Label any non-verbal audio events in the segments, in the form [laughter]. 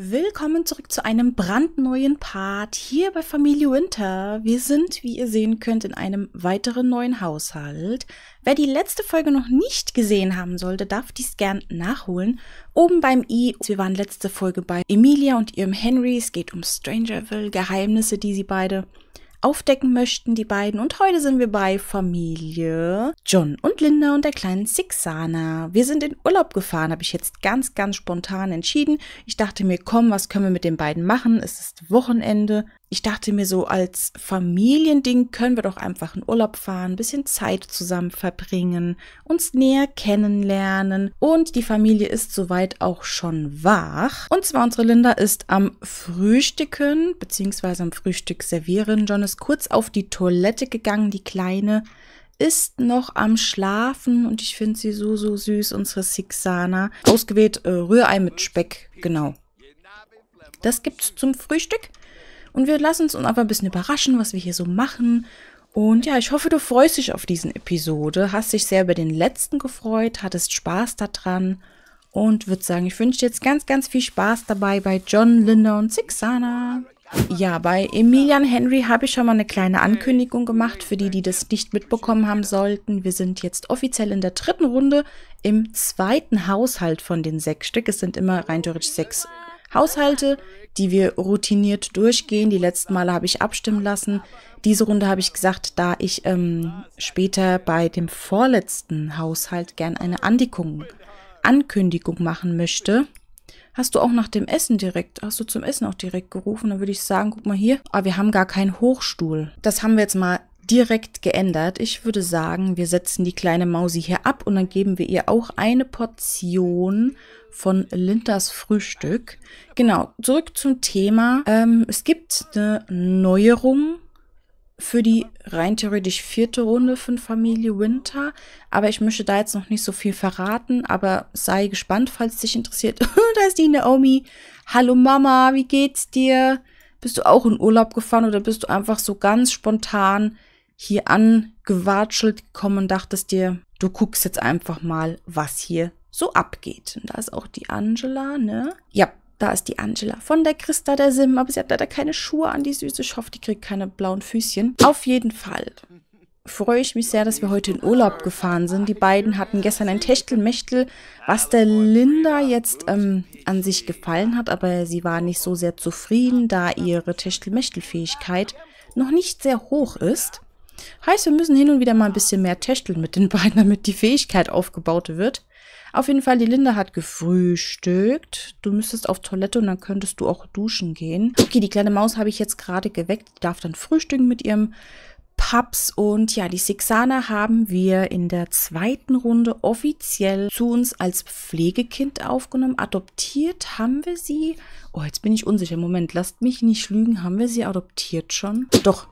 Willkommen zurück zu einem brandneuen Part hier bei Familie Winter. Wir sind, wie ihr sehen könnt, in einem weiteren neuen Haushalt. Wer die letzte Folge noch nicht gesehen haben sollte, darf dies gern nachholen. Oben beim i, wir waren letzte Folge bei Emilia und ihrem Henry. Es geht um Strangerville, Geheimnisse, die sie beide aufdecken möchten, die beiden. Und heute sind wir bei Familie John und Linda und der kleinen Sixana. Wir sind in Urlaub gefahren, habe ich jetzt ganz, ganz spontan entschieden. Ich dachte mir, komm, was können wir mit den beiden machen? Es ist Wochenende ich dachte mir so, als Familiending können wir doch einfach in Urlaub fahren, ein bisschen Zeit zusammen verbringen, uns näher kennenlernen und die Familie ist soweit auch schon wach. Und zwar unsere Linda ist am Frühstücken beziehungsweise am Frühstück servieren. John ist kurz auf die Toilette gegangen, die Kleine ist noch am Schlafen und ich finde sie so, so süß, unsere Sixana. Ausgewählt äh, Rührei mit Speck, genau. Das gibt's zum Frühstück. Und wir lassen uns einfach ein bisschen überraschen, was wir hier so machen. Und ja, ich hoffe, du freust dich auf diesen Episode, hast dich sehr über den letzten gefreut, hattest Spaß daran und würde sagen, ich wünsche dir jetzt ganz, ganz viel Spaß dabei bei John, Linda und Sixana. Ja, bei Emilian Henry habe ich schon mal eine kleine Ankündigung gemacht, für die, die das nicht mitbekommen haben sollten. Wir sind jetzt offiziell in der dritten Runde im zweiten Haushalt von den sechs Stück. Es sind immer rein theoretisch sechs Haushalte, die wir routiniert durchgehen. Die letzten Male habe ich abstimmen lassen. Diese Runde habe ich gesagt, da ich ähm, später bei dem vorletzten Haushalt gern eine Andigung, Ankündigung machen möchte. Hast du auch nach dem Essen direkt, hast du zum Essen auch direkt gerufen? Dann würde ich sagen, guck mal hier, Ah, wir haben gar keinen Hochstuhl. Das haben wir jetzt mal direkt geändert. Ich würde sagen, wir setzen die kleine Mausi hier ab und dann geben wir ihr auch eine Portion von Lintas Frühstück. Genau, zurück zum Thema. Ähm, es gibt eine Neuerung für die rein theoretisch vierte Runde von Familie Winter. Aber ich möchte da jetzt noch nicht so viel verraten, aber sei gespannt, falls dich interessiert. [laughs] da ist die Naomi. Hallo Mama, wie geht's dir? Bist du auch in Urlaub gefahren oder bist du einfach so ganz spontan hier angewatschelt gekommen und dachtest dir, du guckst jetzt einfach mal, was hier so abgeht. Und da ist auch die Angela, ne? Ja, da ist die Angela von der Christa der Sim, aber sie hat leider keine Schuhe an, die Süße. Ich hoffe, die kriegt keine blauen Füßchen. Auf jeden Fall freue ich mich sehr, dass wir heute in Urlaub gefahren sind. Die beiden hatten gestern ein Techtelmechtel, was der Linda jetzt ähm, an sich gefallen hat, aber sie war nicht so sehr zufrieden, da ihre Techtelmechtel-Fähigkeit noch nicht sehr hoch ist. Heißt, wir müssen hin und wieder mal ein bisschen mehr täschteln mit den [laughs] beiden, damit die Fähigkeit aufgebaut wird. Auf jeden Fall, die Linda hat gefrühstückt. Du müsstest auf Toilette und dann könntest du auch duschen gehen. Okay, die kleine Maus habe ich jetzt gerade geweckt. Die darf dann frühstücken mit ihrem Pubs und ja, die Sixaner haben wir in der zweiten Runde offiziell zu uns als Pflegekind aufgenommen. Adoptiert haben wir sie. Oh, jetzt bin ich unsicher. Moment, lasst mich nicht lügen. Haben wir sie adoptiert schon? Doch,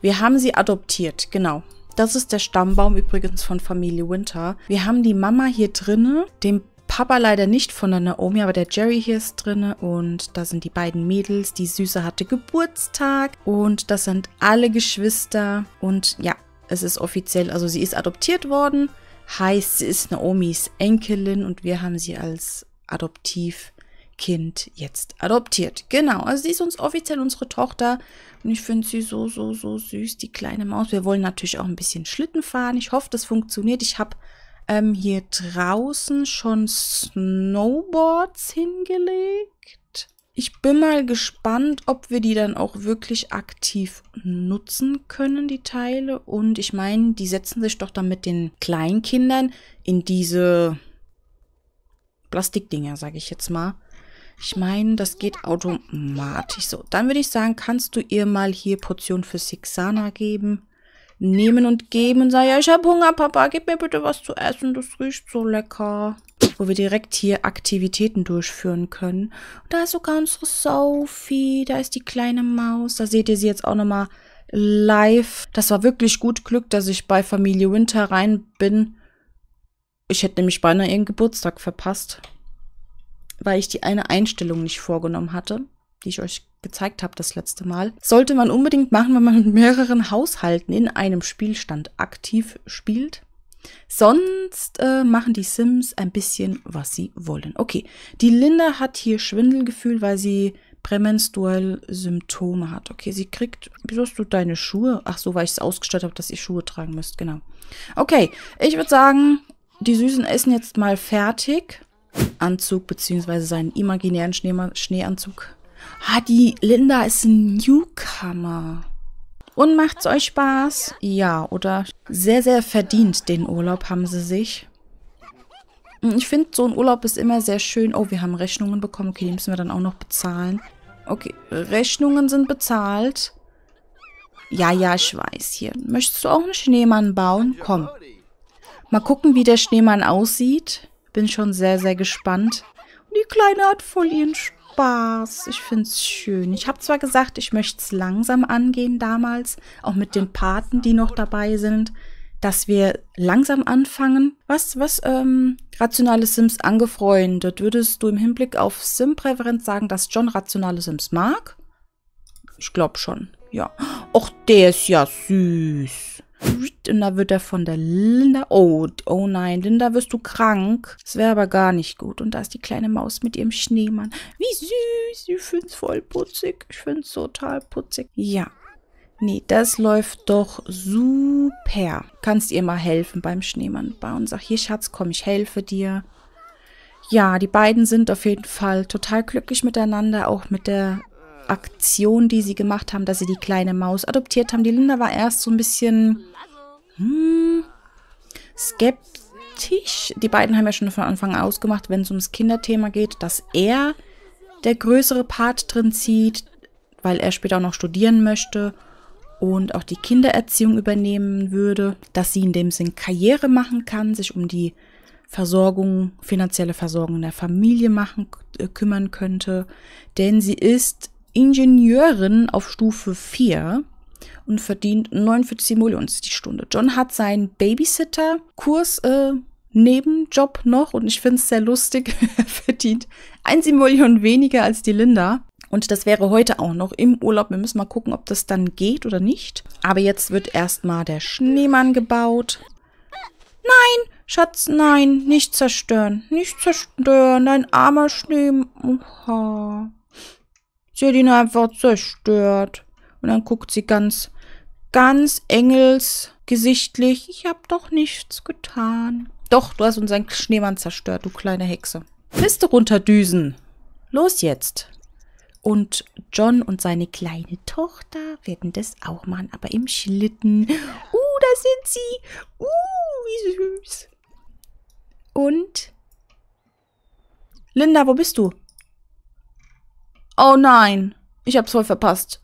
wir haben sie adoptiert, genau. Das ist der Stammbaum übrigens von Familie Winter. Wir haben die Mama hier drinne, den Papa leider nicht von der Naomi, aber der Jerry hier ist drinne und da sind die beiden Mädels. Die Süße hatte Geburtstag und das sind alle Geschwister und ja, es ist offiziell, also sie ist adoptiert worden. Heißt, sie ist Naomis Enkelin und wir haben sie als adoptiv Kind jetzt adoptiert. Genau, also sie ist uns offiziell unsere Tochter und ich finde sie so, so, so süß, die kleine Maus. Wir wollen natürlich auch ein bisschen Schlitten fahren. Ich hoffe, das funktioniert. Ich habe ähm, hier draußen schon Snowboards hingelegt. Ich bin mal gespannt, ob wir die dann auch wirklich aktiv nutzen können, die Teile. Und ich meine, die setzen sich doch dann mit den Kleinkindern in diese Plastikdinger, sage ich jetzt mal. Ich meine, das geht automatisch so. Dann würde ich sagen, kannst du ihr mal hier Portion für Sixana geben? Nehmen und geben und sagen, ja, ich habe Hunger, Papa, gib mir bitte was zu essen, das riecht so lecker. Wo wir direkt hier Aktivitäten durchführen können. Und da ist sogar unsere Sophie, da ist die kleine Maus, da seht ihr sie jetzt auch nochmal live. Das war wirklich gut Glück, dass ich bei Familie Winter rein bin. Ich hätte nämlich beinahe ihren Geburtstag verpasst weil ich die eine Einstellung nicht vorgenommen hatte, die ich euch gezeigt habe das letzte Mal. Sollte man unbedingt machen, wenn man mit mehreren Haushalten in einem Spielstand aktiv spielt. Sonst äh, machen die Sims ein bisschen, was sie wollen. Okay, die Linda hat hier Schwindelgefühl, weil sie prämenstruell Symptome hat. Okay, sie kriegt... Wieso hast du deine Schuhe? Ach so, weil ich es ausgestattet habe, dass ihr Schuhe tragen müsst. Genau. Okay, ich würde sagen, die Süßen essen jetzt mal fertig. Anzug beziehungsweise seinen imaginären Schneema Schneeanzug. Ah, die Linda ist ein Newcomer. Und macht's euch Spaß? Ja, oder? Sehr, sehr verdient den Urlaub haben sie sich. Hm, ich finde, so ein Urlaub ist immer sehr schön. Oh, wir haben Rechnungen bekommen. Okay, die müssen wir dann auch noch bezahlen. Okay, Rechnungen sind bezahlt. Ja, ja, ich weiß hier. Möchtest du auch einen Schneemann bauen? Komm. Mal gucken, wie der Schneemann aussieht. Bin schon sehr, sehr gespannt. Und die Kleine hat voll ihren Spaß. Ich finde es schön. Ich habe zwar gesagt, ich möchte es langsam angehen damals, auch mit den Paten, die noch dabei sind, dass wir langsam anfangen. Was, was, ähm, rationale Sims angefreundet? Würdest du im Hinblick auf Sim-Präferenz sagen, dass John rationale Sims mag? Ich glaube schon, ja. Och, der ist ja süß. Und da wird er von der Linda. Oh, oh nein, Linda, wirst du krank? Das wäre aber gar nicht gut. Und da ist die kleine Maus mit ihrem Schneemann. Wie süß. Ich find's voll putzig. Ich finde es total putzig. Ja. Nee, das läuft doch super. Kannst ihr mal helfen beim Schneemann bauen. Sag, hier Schatz, komm, ich helfe dir. Ja, die beiden sind auf jeden Fall total glücklich miteinander, auch mit der Aktion, die sie gemacht haben, dass sie die kleine Maus adoptiert haben. Die Linda war erst so ein bisschen hm, skeptisch. Die beiden haben ja schon von Anfang an ausgemacht, wenn es ums Kinderthema geht, dass er der größere Part drin zieht, weil er später auch noch studieren möchte und auch die Kindererziehung übernehmen würde, dass sie in dem Sinn Karriere machen kann, sich um die Versorgung, finanzielle Versorgung der Familie machen, äh, kümmern könnte, denn sie ist Ingenieurin auf Stufe 4 und verdient 49 Millionen die Stunde. John hat seinen Babysitter-Kurs äh, Nebenjob noch und ich finde es sehr lustig, [laughs] er verdient 1 Million weniger als die Linda. Und das wäre heute auch noch im Urlaub. Wir müssen mal gucken, ob das dann geht oder nicht. Aber jetzt wird erstmal der Schneemann gebaut. Nein, Schatz, nein, nicht zerstören. Nicht zerstören, dein armer Schneemann. Oha. Sie hat ihn einfach zerstört. Und dann guckt sie ganz, ganz engelsgesichtlich. Ich habe doch nichts getan. Doch, du hast unseren Schneemann zerstört, du kleine Hexe. Piste runterdüsen. Los jetzt. Und John und seine kleine Tochter werden das auch machen, aber im Schlitten. Uh, da sind sie. Uh, wie süß. Und Linda, wo bist du? Oh nein, ich hab's voll verpasst.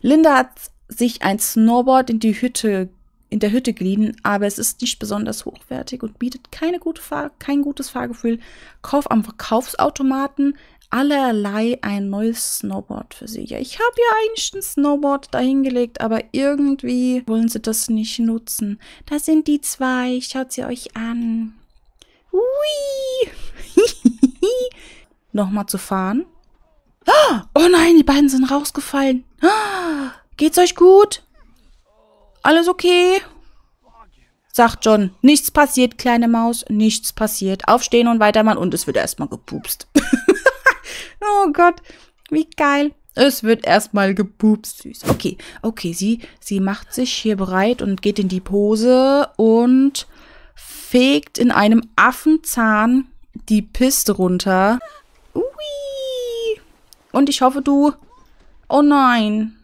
Linda hat sich ein Snowboard in die Hütte, in der Hütte geliehen, aber es ist nicht besonders hochwertig und bietet keine gute Fahr kein gutes Fahrgefühl. Kauf am Verkaufsautomaten allerlei ein neues Snowboard für sie. Ja, ich habe ja eigentlich ein Snowboard dahingelegt, aber irgendwie wollen sie das nicht nutzen. Da sind die zwei. Schaut sie euch an. Hui! nochmal zu fahren. Oh nein, die beiden sind rausgefallen. Geht's euch gut? Alles okay? Sagt John. Nichts passiert, kleine Maus. Nichts passiert. Aufstehen und weitermachen. Und es wird erstmal gepupst. [laughs] oh Gott, wie geil. Es wird erstmal gepupst. Süß. Okay, okay. Sie, sie macht sich hier bereit und geht in die Pose und fegt in einem Affenzahn die Piste runter. Ui. Und ich hoffe, du... Oh nein.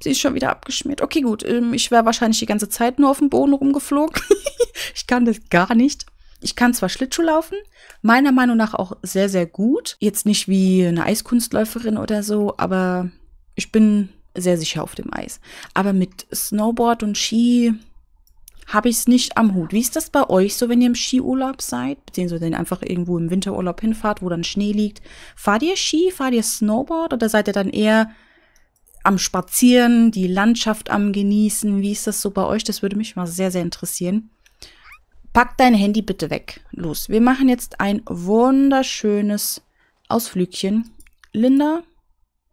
Sie ist schon wieder abgeschmiert. Okay, gut. Ähm, ich wäre wahrscheinlich die ganze Zeit nur auf dem Boden rumgeflogen. [laughs] ich kann das gar nicht. Ich kann zwar Schlittschuh laufen, meiner Meinung nach auch sehr, sehr gut. Jetzt nicht wie eine Eiskunstläuferin oder so, aber ich bin sehr sicher auf dem Eis. Aber mit Snowboard und Ski habe ich es nicht am Hut. Wie ist das bei euch so, wenn ihr im Skiurlaub seid, beziehungsweise wenn einfach irgendwo im Winterurlaub hinfahrt, wo dann Schnee liegt? Fahrt ihr Ski, fahrt ihr Snowboard oder seid ihr dann eher am Spazieren, die Landschaft am Genießen? Wie ist das so bei euch? Das würde mich mal sehr, sehr interessieren. Pack dein Handy bitte weg. Los, wir machen jetzt ein wunderschönes Ausflügchen. Linda,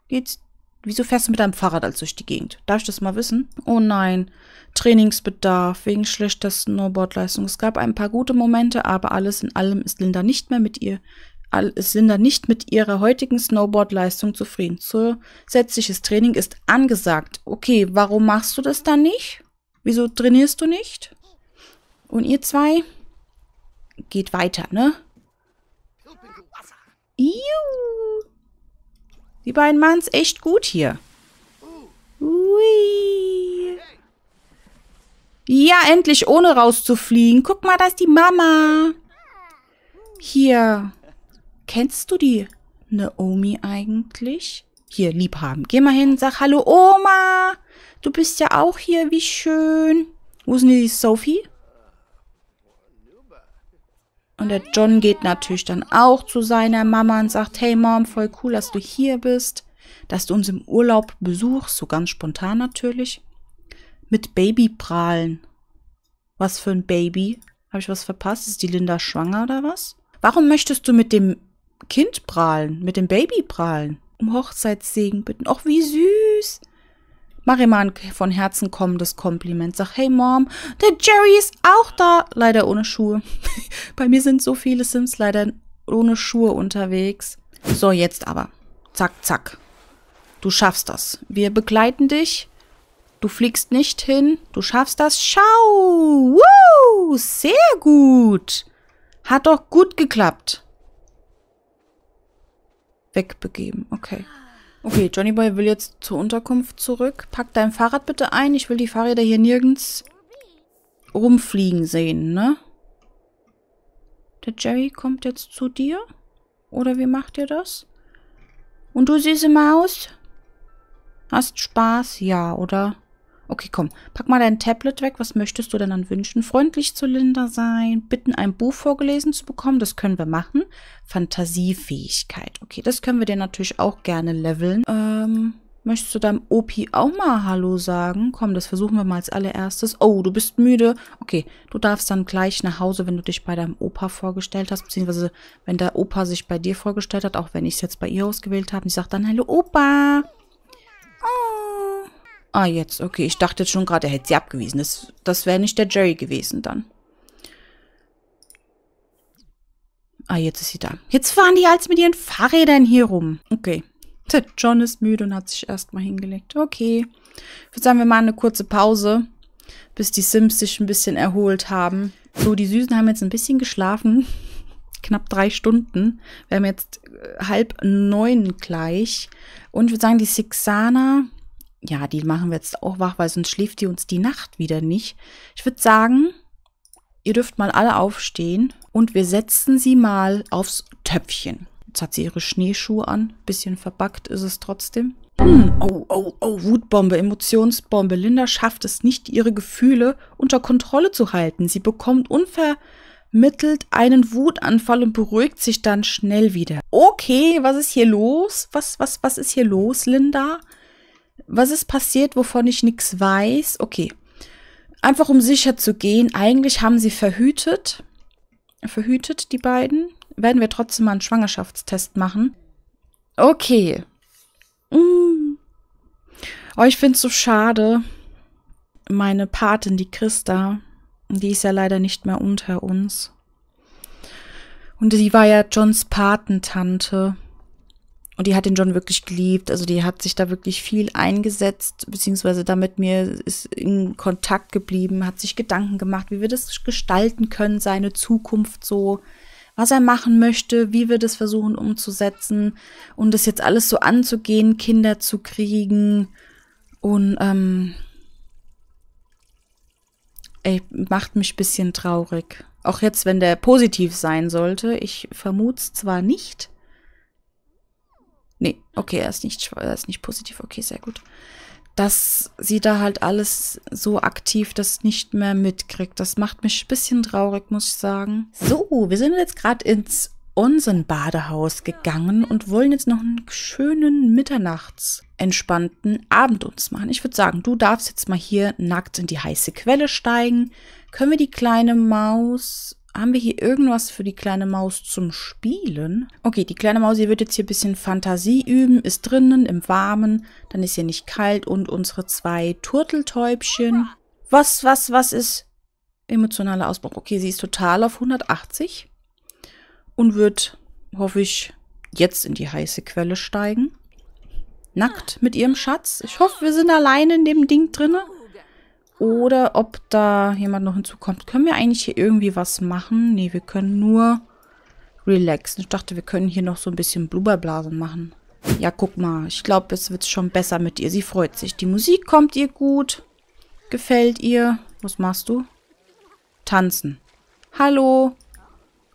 geht's? Wieso fährst du mit deinem Fahrrad als durch die Gegend? Darf ich das mal wissen? Oh nein. Trainingsbedarf, wegen schlechter Snowboardleistung. Es gab ein paar gute Momente, aber alles in allem ist Linda nicht mehr mit ihr, ist Linda nicht mit ihrer heutigen Snowboardleistung zufrieden. Zusätzliches Training ist angesagt. Okay, warum machst du das dann nicht? Wieso trainierst du nicht? Und ihr zwei? Geht weiter, ne? Iu. Die beiden machen es echt gut hier. Ui. Ja, endlich, ohne rauszufliegen. Guck mal, da ist die Mama. Hier. Kennst du die Naomi eigentlich? Hier, liebhaben. Geh mal hin, sag Hallo, Oma. Du bist ja auch hier, wie schön. Wo ist denn die Sophie? Und der John geht natürlich dann auch zu seiner Mama und sagt, hey Mom, voll cool, dass du hier bist, dass du uns im Urlaub besuchst, so ganz spontan natürlich mit Baby prahlen. Was für ein Baby? Habe ich was verpasst? Ist die Linda schwanger oder was? Warum möchtest du mit dem Kind prahlen, mit dem Baby prahlen? Um Hochzeitssegen bitten. Och, wie süß. Mach ihm mal ein von Herzen kommendes Kompliment. Sag, hey Mom, der Jerry ist auch da. Leider ohne Schuhe. [laughs] Bei mir sind so viele Sims leider ohne Schuhe unterwegs. So, jetzt aber. Zack, zack. Du schaffst das. Wir begleiten dich Du fliegst nicht hin, du schaffst das. Schau! Woo! Sehr gut! Hat doch gut geklappt. Wegbegeben, okay. Okay, Johnny Boy will jetzt zur Unterkunft zurück. Pack dein Fahrrad bitte ein. Ich will die Fahrräder hier nirgends rumfliegen sehen, ne? Der Jerry kommt jetzt zu dir? Oder wie macht ihr das? Und du, süße Maus? Hast Spaß? Ja, oder? Okay, komm, pack mal dein Tablet weg. Was möchtest du denn dann wünschen? Freundlich zu Linda sein, bitten, ein Buch vorgelesen zu bekommen. Das können wir machen. Fantasiefähigkeit. Okay, das können wir dir natürlich auch gerne leveln. Ähm, möchtest du deinem Opi auch mal Hallo sagen? Komm, das versuchen wir mal als allererstes. Oh, du bist müde. Okay, du darfst dann gleich nach Hause, wenn du dich bei deinem Opa vorgestellt hast, beziehungsweise wenn der Opa sich bei dir vorgestellt hat, auch wenn ich es jetzt bei ihr ausgewählt habe. Ich sage dann Hallo Opa. Oh. Ah, jetzt, okay. Ich dachte jetzt schon gerade, er hätte sie abgewiesen. Das, das wäre nicht der Jerry gewesen dann. Ah, jetzt ist sie da. Jetzt fahren die als mit ihren Fahrrädern hier rum. Okay. Der John ist müde und hat sich erstmal hingelegt. Okay. Ich würde sagen, wir machen eine kurze Pause, bis die Sims sich ein bisschen erholt haben. So, die Süßen haben jetzt ein bisschen geschlafen. [laughs] Knapp drei Stunden. Wir haben jetzt äh, halb neun gleich. Und ich würde sagen, die Sixana ja, die machen wir jetzt auch wach, weil sonst schläft die uns die Nacht wieder nicht. Ich würde sagen, ihr dürft mal alle aufstehen und wir setzen sie mal aufs Töpfchen. Jetzt hat sie ihre Schneeschuhe an. Bisschen verbackt ist es trotzdem. Hm, oh, oh, oh, Wutbombe, Emotionsbombe. Linda schafft es nicht, ihre Gefühle unter Kontrolle zu halten. Sie bekommt unvermittelt einen Wutanfall und beruhigt sich dann schnell wieder. Okay, was ist hier los? Was, was, was ist hier los, Linda? was ist passiert, wovon ich nichts weiß? Okay. Einfach um sicher zu gehen, eigentlich haben sie verhütet. Verhütet, die beiden. Werden wir trotzdem mal einen Schwangerschaftstest machen. Okay. Mm. Oh, ich finde es so schade. Meine Patin, die Christa, die ist ja leider nicht mehr unter uns. Und sie war ja Johns Patentante. Und die hat den John wirklich geliebt. Also die hat sich da wirklich viel eingesetzt, beziehungsweise da mit mir ist in Kontakt geblieben, hat sich Gedanken gemacht, wie wir das gestalten können, seine Zukunft so, was er machen möchte, wie wir das versuchen umzusetzen und um das jetzt alles so anzugehen, Kinder zu kriegen. Und ähm, ey, macht mich ein bisschen traurig. Auch jetzt, wenn der positiv sein sollte. Ich vermute es zwar nicht, Nee, okay, er ist nicht, er ist nicht positiv. Okay, sehr gut. Dass sie da halt alles so aktiv das nicht mehr mitkriegt. Das macht mich ein bisschen traurig, muss ich sagen. So, wir sind jetzt gerade ins Onsen-Badehaus gegangen und wollen jetzt noch einen schönen Mitternachts entspannten Abend uns machen. Ich würde sagen, du darfst jetzt mal hier nackt in die heiße Quelle steigen. Können wir die kleine Maus haben wir hier irgendwas für die kleine Maus zum Spielen? Okay, die kleine Maus, hier wird jetzt hier ein bisschen Fantasie üben, ist drinnen im Warmen, dann ist hier nicht kalt und unsere zwei Turteltäubchen. Was, was, was ist emotionaler Ausbruch? Okay, sie ist total auf 180 und wird, hoffe ich, jetzt in die heiße Quelle steigen. Nackt mit ihrem Schatz. Ich hoffe, wir sind alleine in dem Ding drinnen. Oder ob da jemand noch hinzukommt. Können wir eigentlich hier irgendwie was machen? Nee, wir können nur relaxen. Ich dachte, wir können hier noch so ein bisschen Blubberblasen machen. Ja, guck mal. Ich glaube, es wird schon besser mit ihr. Sie freut sich. Die Musik kommt ihr gut. Gefällt ihr. Was machst du? Tanzen. Hallo.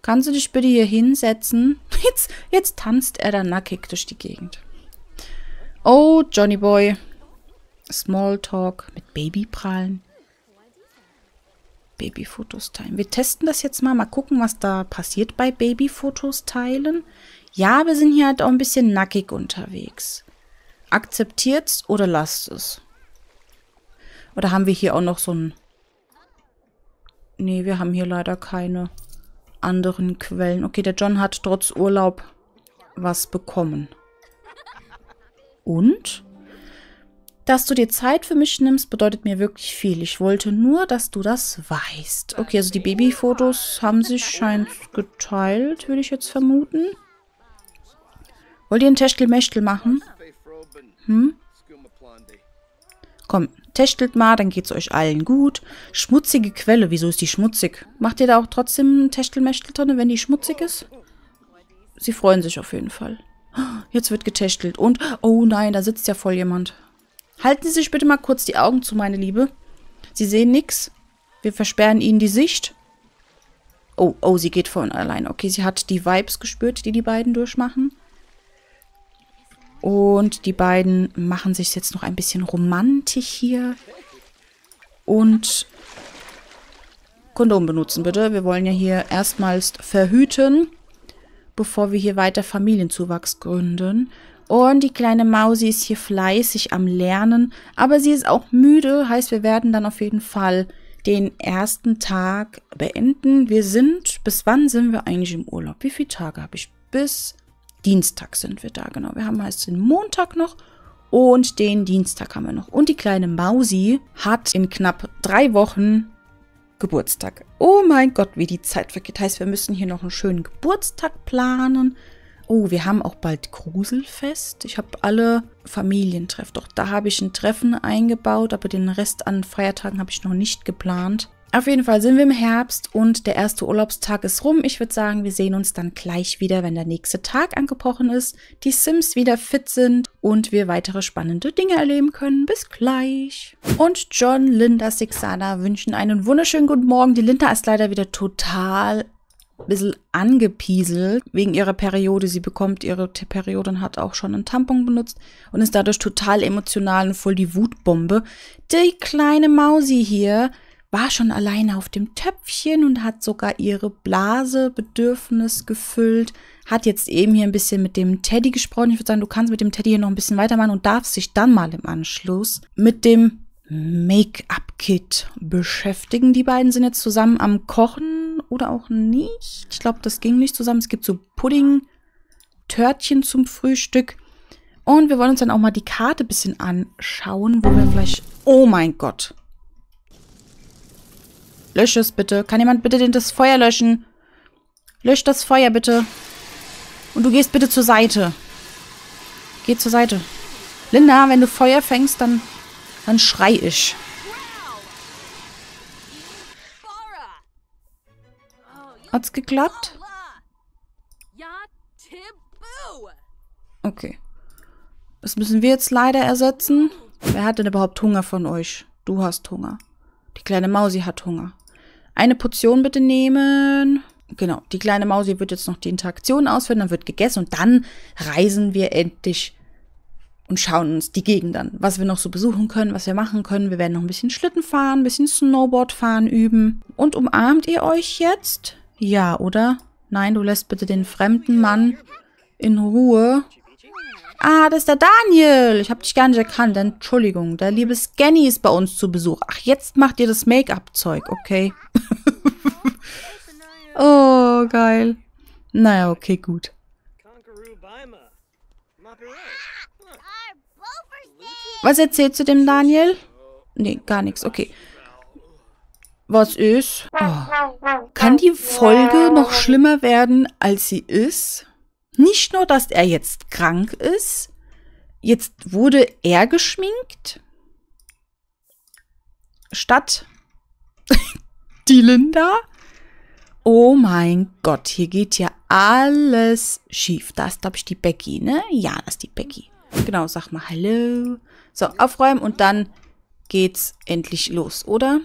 Kannst du dich bitte hier hinsetzen? [laughs] Jetzt, jetzt tanzt er dann nackig durch die Gegend. Oh, Johnny Boy. Smalltalk mit Babyprallen. Babyfotos teilen. Wir testen das jetzt mal, mal gucken, was da passiert bei Babyfotos teilen. Ja, wir sind hier halt auch ein bisschen nackig unterwegs. Akzeptiert's oder lasst es. Oder haben wir hier auch noch so ein... Nee, wir haben hier leider keine anderen Quellen. Okay, der John hat trotz Urlaub was bekommen. Und? Dass du dir Zeit für mich nimmst, bedeutet mir wirklich viel. Ich wollte nur, dass du das weißt. Okay, also die Babyfotos haben sich scheint geteilt, würde ich jetzt vermuten. Wollt ihr ein Techtelmechtel machen? Hm? Komm, techtelt mal, dann geht's euch allen gut. Schmutzige Quelle, wieso ist die schmutzig? Macht ihr da auch trotzdem ein Techtelmechteltonne, wenn die schmutzig ist? Sie freuen sich auf jeden Fall. Jetzt wird getechtelt und... Oh nein, da sitzt ja voll jemand. Halten Sie sich bitte mal kurz die Augen zu, meine Liebe. Sie sehen nichts. Wir versperren Ihnen die Sicht. Oh, oh, sie geht von allein. Okay, sie hat die Vibes gespürt, die die beiden durchmachen. Und die beiden machen sich jetzt noch ein bisschen romantisch hier. Und Kondom benutzen, bitte. Wir wollen ja hier erstmals verhüten, bevor wir hier weiter Familienzuwachs gründen. Und die kleine Mausi ist hier fleißig am Lernen, aber sie ist auch müde, heißt wir werden dann auf jeden Fall den ersten Tag beenden. Wir sind, bis wann sind wir eigentlich im Urlaub? Wie viele Tage habe ich? Bis Dienstag sind wir da, genau. Wir haben heißt den Montag noch und den Dienstag haben wir noch. Und die kleine Mausi hat in knapp drei Wochen Geburtstag. Oh mein Gott, wie die Zeit vergeht. Heißt, wir müssen hier noch einen schönen Geburtstag planen. Oh, wir haben auch bald Gruselfest. Ich habe alle Familientreff. Doch da habe ich ein Treffen eingebaut, aber den Rest an Feiertagen habe ich noch nicht geplant. Auf jeden Fall sind wir im Herbst und der erste Urlaubstag ist rum. Ich würde sagen, wir sehen uns dann gleich wieder, wenn der nächste Tag angebrochen ist, die Sims wieder fit sind und wir weitere spannende Dinge erleben können. Bis gleich. Und John, Linda, Sixana wünschen einen wunderschönen guten Morgen. Die Linda ist leider wieder total bisschen angepieselt wegen ihrer Periode. Sie bekommt ihre Periode und hat auch schon einen Tampon benutzt und ist dadurch total emotional und voll die Wutbombe. Die kleine Mausi hier war schon alleine auf dem Töpfchen und hat sogar ihre Blase Bedürfnis gefüllt. Hat jetzt eben hier ein bisschen mit dem Teddy gesprochen. Ich würde sagen, du kannst mit dem Teddy hier noch ein bisschen weitermachen und darfst dich dann mal im Anschluss mit dem Make-up-Kit beschäftigen. Die beiden sind jetzt zusammen am Kochen oder auch nicht. Ich glaube, das ging nicht zusammen. Es gibt so Pudding, Törtchen zum Frühstück. Und wir wollen uns dann auch mal die Karte ein bisschen anschauen, wo wir vielleicht... Oh mein Gott. Lösch es bitte. Kann jemand bitte das Feuer löschen? Lösch das Feuer bitte. Und du gehst bitte zur Seite. Geh zur Seite. Linda, wenn du Feuer fängst, dann, dann schrei ich. Hat's geklappt? Okay. Das müssen wir jetzt leider ersetzen. Wer hat denn überhaupt Hunger von euch? Du hast Hunger. Die kleine Mausi hat Hunger. Eine Portion bitte nehmen. Genau, die kleine Mausi wird jetzt noch die Interaktion ausführen, dann wird gegessen und dann reisen wir endlich und schauen uns die Gegend an, was wir noch so besuchen können, was wir machen können. Wir werden noch ein bisschen Schlitten fahren, ein bisschen Snowboard fahren üben. Und umarmt ihr euch jetzt? Ja, oder? Nein, du lässt bitte den fremden Mann in Ruhe. Ah, das ist der Daniel. Ich habe dich gar nicht erkannt. Entschuldigung. Der liebe Scanny ist bei uns zu Besuch. Ach, jetzt macht ihr das Make-up-Zeug. Okay. [laughs] oh, geil. Naja, okay, gut. Was erzählst du dem Daniel? Nee, gar nichts. Okay. Was ist? Oh. Kann die Folge noch schlimmer werden, als sie ist? Nicht nur, dass er jetzt krank ist, jetzt wurde er geschminkt, statt [laughs] die Linda. Oh mein Gott, hier geht ja alles schief. Da ist, glaube ich, die Becky, ne? Ja, das ist die Becky. Genau, sag mal Hallo. So, aufräumen und dann geht's endlich los, oder?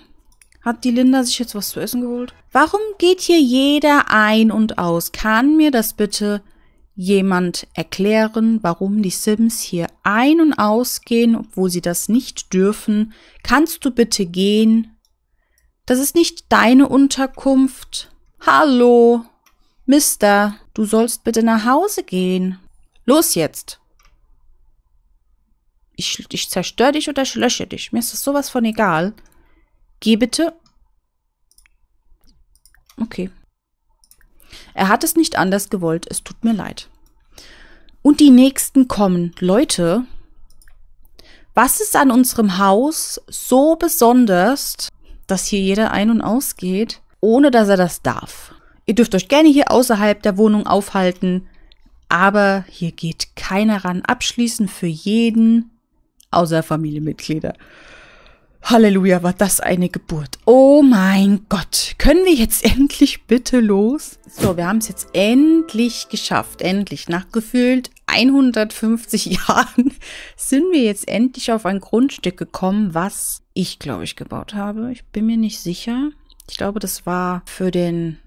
Hat die Linda sich jetzt was zu essen geholt? Warum geht hier jeder ein und aus? Kann mir das bitte jemand erklären, warum die Sims hier ein und ausgehen, obwohl sie das nicht dürfen? Kannst du bitte gehen? Das ist nicht deine Unterkunft. Hallo, Mister, du sollst bitte nach Hause gehen. Los jetzt. Ich, ich zerstöre dich oder ich lösche dich. Mir ist das sowas von egal. Geh bitte. Okay. Er hat es nicht anders gewollt. Es tut mir leid. Und die nächsten kommen. Leute, was ist an unserem Haus so besonders, dass hier jeder ein- und ausgeht, ohne dass er das darf? Ihr dürft euch gerne hier außerhalb der Wohnung aufhalten, aber hier geht keiner ran. Abschließend für jeden, außer Familienmitglieder. Halleluja, war das eine Geburt. Oh mein Gott. Können wir jetzt [laughs] endlich bitte los? So, wir haben es jetzt endlich geschafft. Endlich. Nach gefühlt 150 Jahren sind wir jetzt endlich auf ein Grundstück gekommen, was ich, glaube ich, gebaut habe. Ich bin mir nicht sicher. Ich glaube, das war für den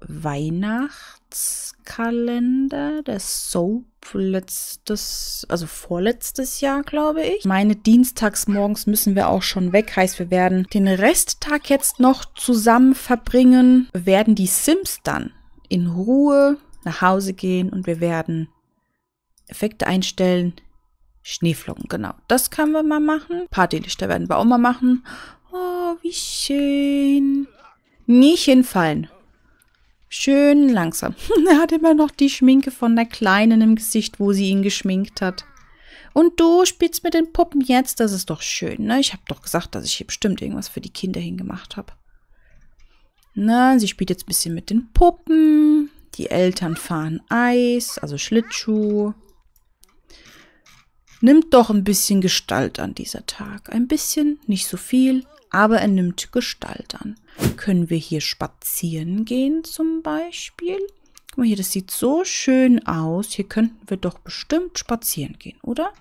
Weihnacht. Monatskalender, der Soap letztes, also vorletztes Jahr, glaube ich. Meine Dienstags morgens müssen wir auch schon weg. Heißt, wir werden den Resttag jetzt noch zusammen verbringen. Wir werden die Sims dann in Ruhe nach Hause gehen und wir werden Effekte einstellen. Schneeflocken, genau. Das können wir mal machen. Partylichter werden wir auch mal machen. Oh, wie schön. Nicht hinfallen. Schön langsam. [laughs] er hat immer noch die Schminke von der Kleinen im Gesicht, wo sie ihn geschminkt hat. Und du spielst mit den Puppen jetzt, das ist doch schön, ne? Ich habe doch gesagt, dass ich hier bestimmt irgendwas für die Kinder hingemacht habe. Na, sie spielt jetzt ein bisschen mit den Puppen. Die Eltern fahren Eis, also Schlittschuh. Nimmt doch ein bisschen Gestalt an dieser Tag. Ein bisschen, nicht so viel aber er nimmt Gestalt an. Können wir hier spazieren gehen zum Beispiel? Guck mal hier, das sieht so schön aus. Hier könnten wir doch bestimmt spazieren gehen, oder?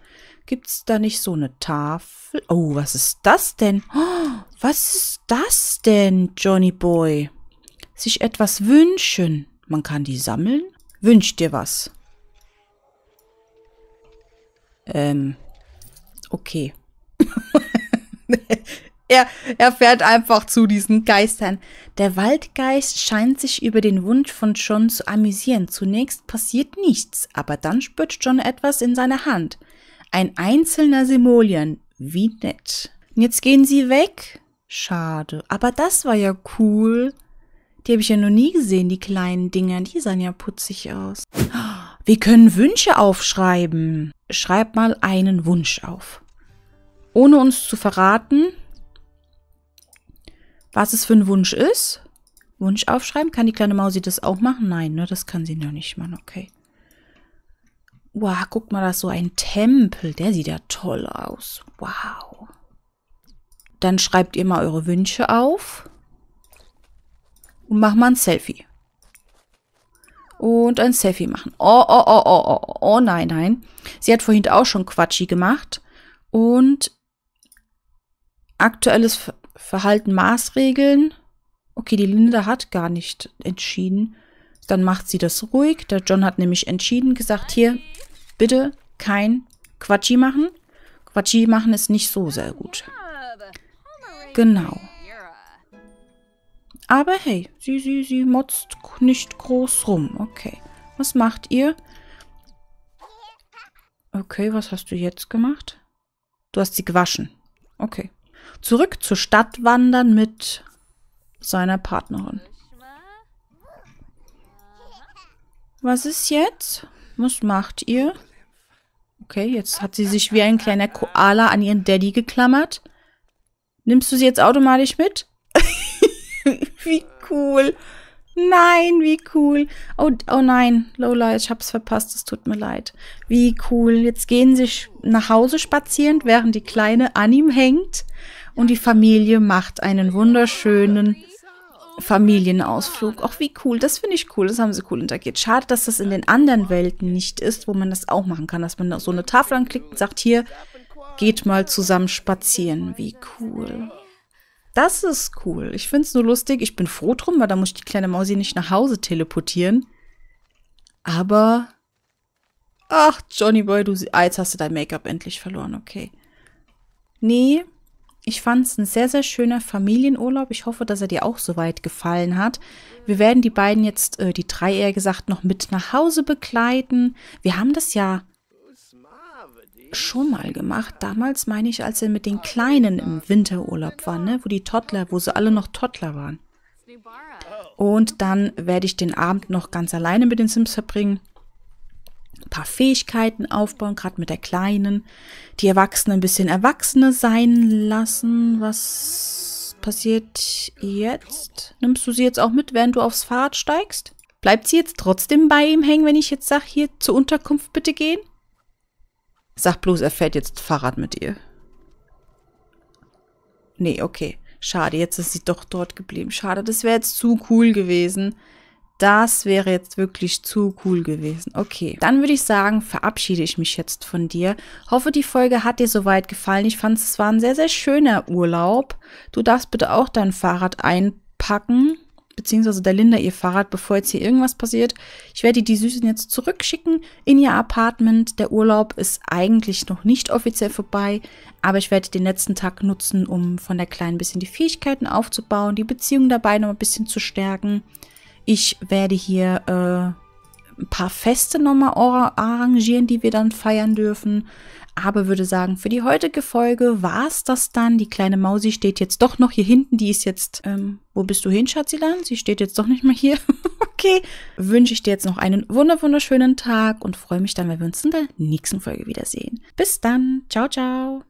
Gibt es da nicht so eine Tafel? Oh, was ist das denn? Oh, was ist das denn, Johnny Boy? Sich etwas wünschen. Man kann die sammeln. Wünsch dir was. Ähm, okay. [laughs] er, er fährt einfach zu diesen Geistern. Der Waldgeist scheint sich über den Wunsch von John zu amüsieren. Zunächst passiert nichts, aber dann spürt John etwas in seiner Hand. Ein einzelner Simoleon. Wie nett. Und jetzt gehen sie weg. Schade. Aber das war ja cool. Die habe ich ja noch nie gesehen, die kleinen Dinger. Die sahen ja putzig aus. Wir können Wünsche aufschreiben. Schreib mal einen Wunsch auf. Ohne uns zu verraten, was es für ein Wunsch ist. Wunsch aufschreiben. Kann die kleine Mausi das auch machen? Nein, ne? Das kann sie noch nicht machen. Okay. Wow, guck mal, das ist so ein Tempel. Der sieht ja toll aus. Wow. Dann schreibt ihr mal eure Wünsche auf. Und mach mal ein Selfie. Und ein Selfie machen. Oh, oh, oh, oh, oh, oh, nein, nein. Sie hat vorhin auch schon Quatschi gemacht. Und aktuelles Verhalten Maßregeln. Okay, die Linda hat gar nicht entschieden. Dann macht sie das ruhig. Der John hat nämlich entschieden, gesagt, hier, bitte kein Quatschi machen. Quatschi machen ist nicht so sehr gut. Genau. Aber hey, sie, sie, sie motzt nicht groß rum. Okay. Was macht ihr? Okay, was hast du jetzt gemacht? Du hast sie gewaschen. Okay zurück zur Stadt wandern mit seiner Partnerin. Was ist jetzt? Was macht ihr? Okay, jetzt hat sie sich wie ein kleiner Koala an ihren Daddy geklammert. Nimmst du sie jetzt automatisch mit? [laughs] wie cool. Nein, wie cool. Oh, oh nein, Lola, ich hab's verpasst, es tut mir leid. Wie cool. Jetzt gehen sie nach Hause spazierend, während die Kleine an ihm hängt und die Familie macht einen wunderschönen Familienausflug. Auch wie cool, das finde ich cool, das haben sie cool integriert. Schade, dass das in den anderen Welten nicht ist, wo man das auch machen kann, dass man so eine Tafel anklickt und sagt, hier, geht mal zusammen spazieren. Wie cool. Das ist cool. Ich finde es nur lustig. Ich bin froh drum, weil da muss ich die kleine Mausi nicht nach Hause teleportieren. Aber... Ach, Johnny Boy, du... Ah, jetzt hast du dein Make-up endlich verloren. Okay. Nee, ich fand es ein sehr, sehr schöner Familienurlaub. Ich hoffe, dass er dir auch soweit gefallen hat. Wir werden die beiden jetzt, äh, die drei eher gesagt, noch mit nach Hause begleiten. Wir haben das ja schon mal gemacht. Damals meine ich, als er mit den Kleinen im Winterurlaub war, ne? wo die Toddler, wo sie alle noch Toddler waren. Und dann werde ich den Abend noch ganz alleine mit den Sims verbringen ein paar Fähigkeiten aufbauen, gerade mit der Kleinen. Die Erwachsenen ein bisschen Erwachsene sein lassen. Was passiert jetzt? Nimmst du sie jetzt auch mit, während du aufs Fahrrad steigst? Bleibt sie jetzt trotzdem bei ihm hängen, wenn ich jetzt sage, hier zur Unterkunft bitte gehen? Sag bloß, er fährt jetzt Fahrrad mit ihr. Nee, okay. Schade, jetzt ist sie doch dort geblieben. Schade, das wäre jetzt zu cool gewesen das wäre jetzt wirklich zu cool gewesen. Okay, dann würde ich sagen, verabschiede ich mich jetzt von dir. Hoffe, die Folge hat dir soweit gefallen. Ich fand, es war ein sehr, sehr schöner Urlaub. Du darfst bitte auch dein Fahrrad einpacken beziehungsweise der Linda ihr Fahrrad, bevor jetzt hier irgendwas passiert. Ich werde die Süßen jetzt zurückschicken in ihr Apartment. Der Urlaub ist eigentlich noch nicht offiziell vorbei, aber ich werde den letzten Tag nutzen, um von der Kleinen ein bisschen die Fähigkeiten aufzubauen, die Beziehung dabei noch ein bisschen zu stärken. Ich werde hier äh, ein paar Feste nochmal arrangieren, die wir dann feiern dürfen. Aber würde sagen, für die heutige Folge war es das dann. Die kleine Mausi steht jetzt doch noch hier hinten. Die ist jetzt, ähm, wo bist du hin, Schatzilan? Sie steht jetzt doch nicht mehr hier. [laughs] okay, wünsche ich dir jetzt noch einen wunderschönen Tag und freue mich dann, wenn wir uns in der nächsten Folge wiedersehen. Bis dann. Ciao, ciao.